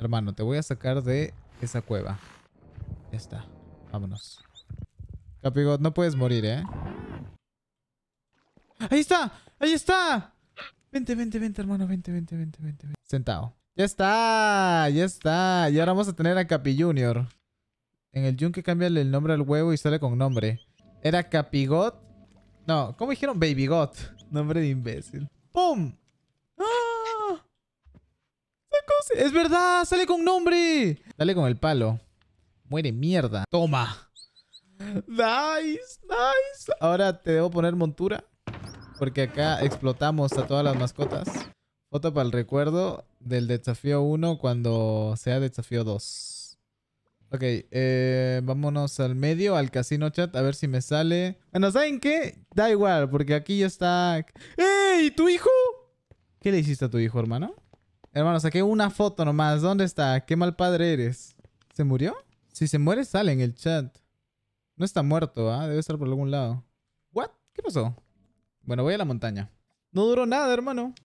Hermano, te voy a sacar de esa cueva. Ya está. Vámonos. Capigot, no puedes morir, ¿eh? ¡Ahí está! ¡Ahí está! Vente, vente, vente, hermano. Vente, vente, vente, vente. vente. Sentado. ¡Ya está! ¡Ya está! Y ahora vamos a tener a Capi Junior. En el Yunque cambia el nombre al huevo y sale con nombre. Era Capigot. No, ¿cómo dijeron? Babygot. Nombre de imbécil. ¡Pum! Es verdad, sale con nombre. Dale con el palo. Muere mierda. Toma. Nice, nice. Ahora te debo poner montura. Porque acá explotamos a todas las mascotas. Foto para el recuerdo del desafío 1 cuando sea desafío 2. Ok, eh, vámonos al medio, al casino chat, a ver si me sale. Bueno, ¿saben qué? Da igual, porque aquí ya está... ¡Ey! ¿Tu hijo? ¿Qué le hiciste a tu hijo, hermano? Hermano, saqué una foto nomás. ¿Dónde está? Qué mal padre eres. ¿Se murió? Si se muere, sale en el chat. No está muerto, ¿ah? Debe estar por algún lado. ¿What? ¿Qué pasó? Bueno, voy a la montaña. No duró nada, hermano.